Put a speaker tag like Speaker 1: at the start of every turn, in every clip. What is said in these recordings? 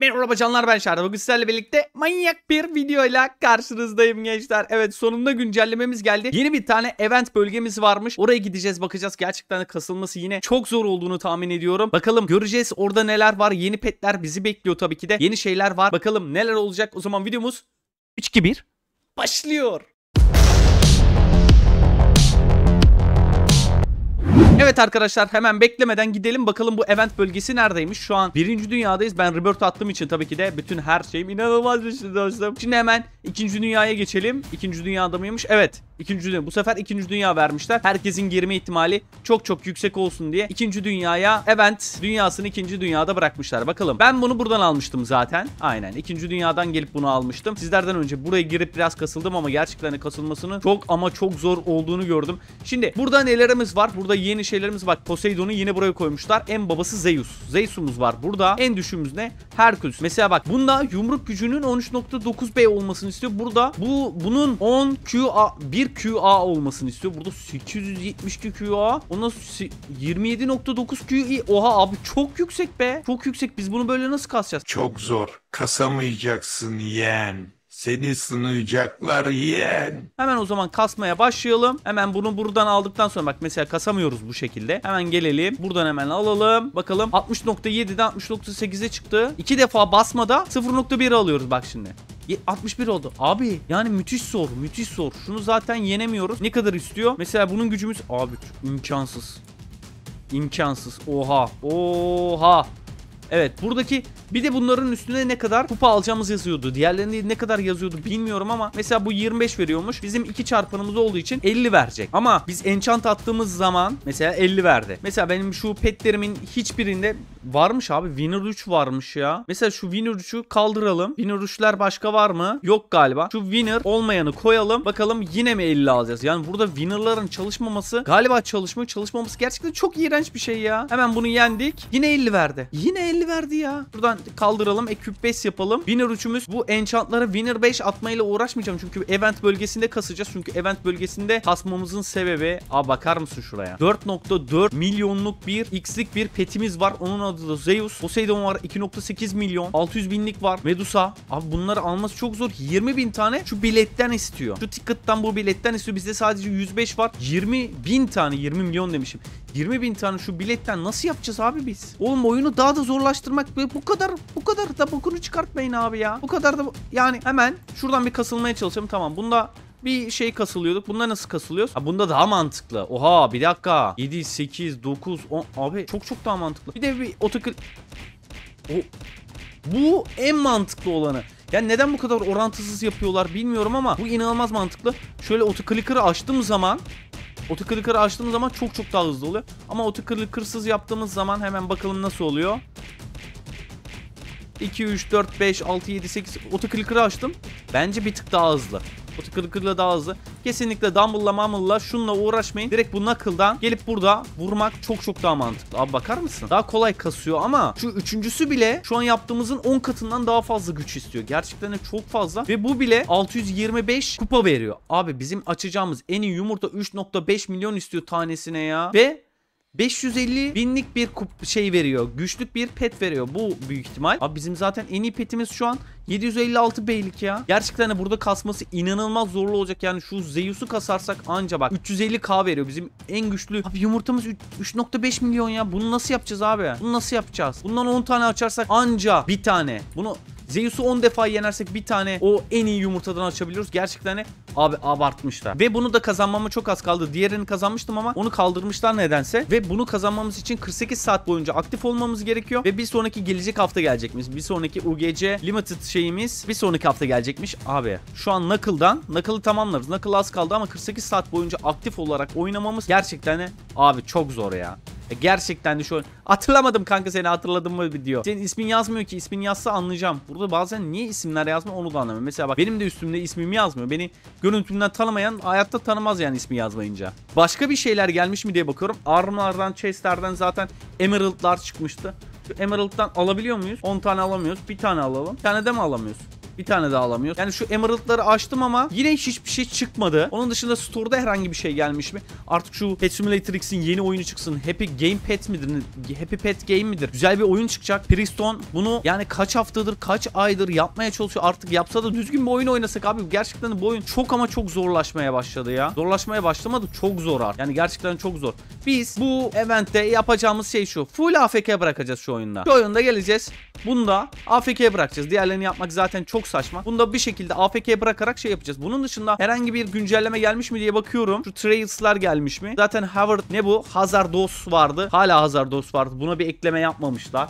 Speaker 1: Merhaba canlar ben Şahar. Bugün sizlerle birlikte manyak bir videoyla karşınızdayım gençler. Evet sonunda güncellememiz geldi. Yeni bir tane event bölgemiz varmış. Oraya gideceğiz bakacağız. Gerçekten de kasılması yine çok zor olduğunu tahmin ediyorum. Bakalım göreceğiz orada neler var. Yeni petler bizi bekliyor tabii ki de. Yeni şeyler var. Bakalım neler olacak. O zaman videomuz 3-2-1 başlıyor. Evet arkadaşlar hemen beklemeden gidelim bakalım bu event bölgesi neredeymiş. Şu an birinci dünyadayız. Ben Rebirth attığım için tabii ki de bütün her şeyim inanılmaz bir şey dostum. Şimdi hemen ikinci dünyaya geçelim. ikinci dünyada mıymış? Evet. İkinci dünya. Bu sefer ikinci dünya vermişler. Herkesin girme ihtimali çok çok yüksek olsun diye ikinci dünyaya event dünyasını ikinci dünyada bırakmışlar. Bakalım. Ben bunu buradan almıştım zaten. Aynen. ikinci dünyadan gelip bunu almıştım. Sizlerden önce buraya girip biraz kasıldım ama gerçekten kasılmasının çok ama çok zor olduğunu gördüm. Şimdi burada nelerimiz var? Burada yeni şeylerimiz bak Poseidon'u yine buraya koymuşlar. En babası Zeus. Zeus'umuz var burada. En düşüğümüz ne? Herküls. Mesela bak bunda yumruk gücünün 13.9B olmasını istiyor. Burada bu bunun 10Q1 QA olmasını istiyor. Burada 872 QA. Ondan 27.9 QI. Oha abi çok yüksek be. Çok yüksek. Biz bunu böyle nasıl kasacağız? Çok zor. Kasamayacaksın yeğen. Seni sınayacaklar yeğen. Hemen o zaman kasmaya başlayalım. Hemen bunu buradan aldıktan sonra bak mesela kasamıyoruz bu şekilde. Hemen gelelim. Buradan hemen alalım. Bakalım 60.7'den 60.8'e çıktı. İki defa basmada 0.1 alıyoruz bak şimdi. 61 oldu. Abi yani müthiş soru müthiş soru. Şunu zaten yenemiyoruz. Ne kadar istiyor? Mesela bunun gücümüz abi imkansız. İmkansız. Oha. Oha. Evet buradaki bir de bunların üstüne ne kadar kupa alacağımız yazıyordu. Diğerlerinde ne kadar yazıyordu bilmiyorum ama mesela bu 25 veriyormuş. Bizim iki çarpanımız olduğu için 50 verecek. Ama biz enchant attığımız zaman mesela 50 verdi. Mesela benim şu petlerimin hiçbirinde varmış abi. Winner 3 varmış ya. Mesela şu Winner 3'ü kaldıralım. Winner 3'ler başka var mı? Yok galiba. Şu Winner olmayanı koyalım. Bakalım yine mi 50 alacağız? Yani burada Winner'ların çalışmaması galiba çalışmıyor. Çalışmaması gerçekten çok iğrenç bir şey ya. Hemen bunu yendik. Yine 50 verdi. Yine 50 50 verdi ya. Buradan kaldıralım. Eküp 5 yapalım. Winner uçumuz Bu enchantlara Winner 5 atmayla uğraşmayacağım. Çünkü event bölgesinde kasacağız. Çünkü event bölgesinde kasmamızın sebebi. Aa bakar mısın şuraya? 4.4 milyonluk bir x'lik bir petimiz var. Onun adı da Zeus. Poseidon var 2.8 milyon. 600 binlik var. Medusa. Abi bunları alması çok zor. 20 bin tane şu biletten istiyor. Şu ticket'tan bu biletten istiyor. Bizde sadece 105 var. 20 bin tane 20 milyon demişim. 20 bin tane şu biletten nasıl yapacağız abi biz? Oğlum oyunu daha da zorlaştırmak bu kadar bu kadar da bokunu çıkartmayın abi ya. Bu kadar da yani hemen şuradan bir kasılmaya çalışalım. Tamam bunda bir şey kasılıyorduk. Bunda nasıl kasılıyoruz? Ha, bunda daha mantıklı. Oha bir dakika. 7, 8, 9, 10. Abi çok çok daha mantıklı. Bir de bir otokil... O... Bu en mantıklı olanı. Yani neden bu kadar orantısız yapıyorlar bilmiyorum ama bu inanılmaz mantıklı. Şöyle otoklikeri açtığım zaman Auto açtığımız zaman çok çok daha hızlı oluyor. Ama Auto Clicker'sız yaptığımız zaman hemen bakalım nasıl oluyor. 2, 3, 4, 5, 6, 7, 8 Auto açtım. Bence bir tık daha hızlı. O tıkır daha hızlı. Kesinlikle Dumble'la Mumble'la şunla uğraşmayın. Direkt bu akıldan gelip burada vurmak çok çok daha mantıklı. Abi bakar mısın? Daha kolay kasıyor ama şu üçüncüsü bile şu an yaptığımızın 10 katından daha fazla güç istiyor. Gerçekten de çok fazla ve bu bile 625 kupa veriyor. Abi bizim açacağımız en iyi yumurta 3.5 milyon istiyor tanesine ya. Ve 550 binlik bir kup şey veriyor. Güçlük bir pet veriyor. Bu büyük ihtimal. Abi bizim zaten en iyi petimiz şu an 756 beylik ya. Gerçekten de hani burada kasması inanılmaz zorlu olacak. Yani şu Zeus'u kasarsak anca bak 350k veriyor bizim en güçlü. Abi yumurtamız 3.5 milyon ya. Bunu nasıl yapacağız abi? Bunu nasıl yapacağız? Bundan 10 tane açarsak anca bir tane. Bunu Zeus'u 10 defa yenersek bir tane o en iyi yumurtadan açabiliyoruz. Gerçekten hani, abi abartmışlar. Ve bunu da kazanmama çok az kaldı. Diğerini kazanmıştım ama onu kaldırmışlar nedense. Ve bunu kazanmamız için 48 saat boyunca aktif olmamız gerekiyor. Ve bir sonraki gelecek hafta gelecekmiş. Bir sonraki UGC Limited şeyimiz bir sonraki hafta gelecekmiş. Abi şu an Knuckle'dan Knuckle'ı tamamlarız. Knuckle az kaldı ama 48 saat boyunca aktif olarak oynamamız gerçekten abi çok zor ya. E, gerçekten de şu an hatırlamadım kanka seni hatırladım mı diyor. Senin ismin yazmıyor ki ismin yazsa anlayacağım. Burada bazen niye isimler yazmıyor onu da anlamıyorum. Mesela bak benim de üstümde ismim yazmıyor. Beni görüntümden tanımayan hayatta tanımaz yani ismi yazmayınca. Başka bir şeyler gelmiş mi diye bakıyorum. Armlardan, chestlerden zaten emeraldlar çıkmıştı. Şu emerald'dan alabiliyor muyuz? 10 tane alamıyoruz. Bir tane alalım. Bir tane de mi alamıyoruz? Bir tane daha alamıyor Yani şu emeraldları açtım ama yine hiçbir şey çıkmadı. Onun dışında store'da herhangi bir şey gelmiş mi? Artık şu Pet Simulator X'in yeni oyunu çıksın. Happy Game Pet midir? Happy Pet Game midir? Güzel bir oyun çıkacak. Priston bunu yani kaç haftadır, kaç aydır yapmaya çalışıyor. Artık yapsa da düzgün bir oyun oynasak abi. Gerçekten bu oyun çok ama çok zorlaşmaya başladı ya. Zorlaşmaya başlamadı. Çok zor artık. Yani gerçekten çok zor. Biz bu eventte yapacağımız şey şu. Full AFK bırakacağız şu oyunda. Şu oyunda geleceğiz. Bunu da AFK'ye bırakacağız. Diğerlerini yapmak zaten çok saçma. Bunu da bir şekilde AFK bırakarak şey yapacağız. Bunun dışında herhangi bir güncelleme gelmiş mi diye bakıyorum. Şu Trails'lar gelmiş mi? Zaten Howard ne bu? Hazardos vardı. Hala Hazardos vardı. Buna bir ekleme yapmamışlar.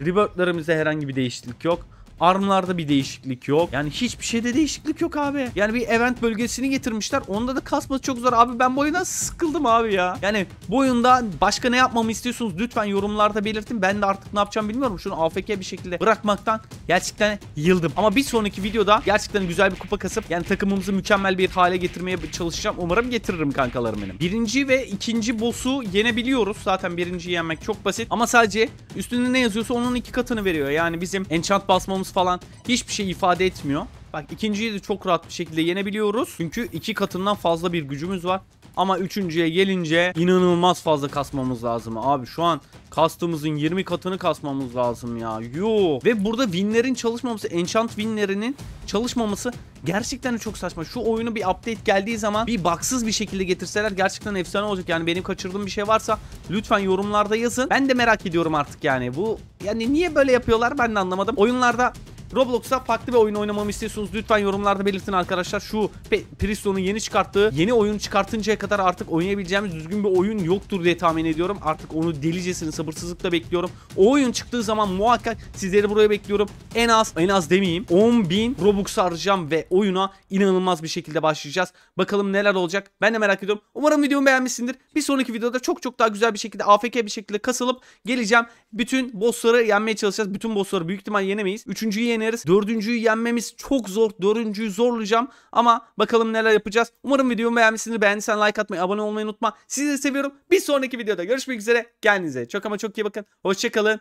Speaker 1: Rebirth'larımızda herhangi bir değişiklik yok. Armlarda bir değişiklik yok. Yani hiçbir şeyde değişiklik yok abi. Yani bir event bölgesini getirmişler. Onda da kasması çok zor. Abi ben bu oyundan sıkıldım abi ya. Yani bu oyunda başka ne yapmamı istiyorsunuz? Lütfen yorumlarda belirtin. Ben de artık ne yapacağım bilmiyorum. Şunu AFK bir şekilde bırakmaktan gerçekten yıldım. Ama bir sonraki videoda gerçekten güzel bir kupa kasıp yani takımımızı mükemmel bir hale getirmeye çalışacağım. Umarım getiririm kankalarım benim. Birinci ve ikinci boss'u yenebiliyoruz. Zaten birinciyi yenmek çok basit. Ama sadece üstünde ne yazıyorsa onun iki katını veriyor. Yani bizim enchant basmamız hasarımız falan hiçbir şey ifade etmiyor. Bak ikinciyi de çok rahat bir şekilde yenebiliyoruz. Çünkü iki katından fazla bir gücümüz var. Ama üçüncüye gelince inanılmaz fazla kasmamız lazım. Abi şu an kastığımızın 20 katını kasmamız lazım ya. yoo Ve burada winlerin çalışmaması, enchant winlerinin çalışmaması gerçekten çok saçma. Şu oyunu bir update geldiği zaman bir baksız bir şekilde getirseler gerçekten efsane olacak. Yani benim kaçırdığım bir şey varsa lütfen yorumlarda yazın. Ben de merak ediyorum artık yani. Bu yani niye böyle yapıyorlar ben de anlamadım. Oyunlarda Roblox'a farklı bir oyun oynamamı istiyorsunuz lütfen yorumlarda belirtin arkadaşlar. Şu Priston'un yeni çıkarttığı yeni oyun çıkartıncaya kadar artık oynayabileceğimiz düzgün bir oyun yoktur diye tahmin ediyorum. Artık onu delicesini sabırsızlıkla bekliyorum. O oyun çıktığı zaman muhakkak sizleri buraya bekliyorum. En az en az demeyeyim 10.000 Robux harcayacağım ve oyuna inanılmaz bir şekilde başlayacağız. Bakalım neler olacak ben de merak ediyorum. Umarım videomu beğenmişsindir. Bir sonraki videoda çok çok daha güzel bir şekilde afk bir şekilde kasılıp geleceğim. Bütün bossları yenmeye çalışacağız. Bütün bossları büyük ihtimal yenemeyiz. Üçüncüyü yen yeneriz. Dördüncüyü yenmemiz çok zor. Dördüncüyü zorlayacağım ama bakalım neler yapacağız. Umarım videomu beğenmişsinizdir. Beğendiysen like atmayı, abone olmayı unutma. Sizi seviyorum. Bir sonraki videoda görüşmek üzere. Kendinize çok ama çok iyi bakın. Hoşçakalın.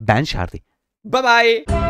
Speaker 1: Ben Şardi. Bye bye.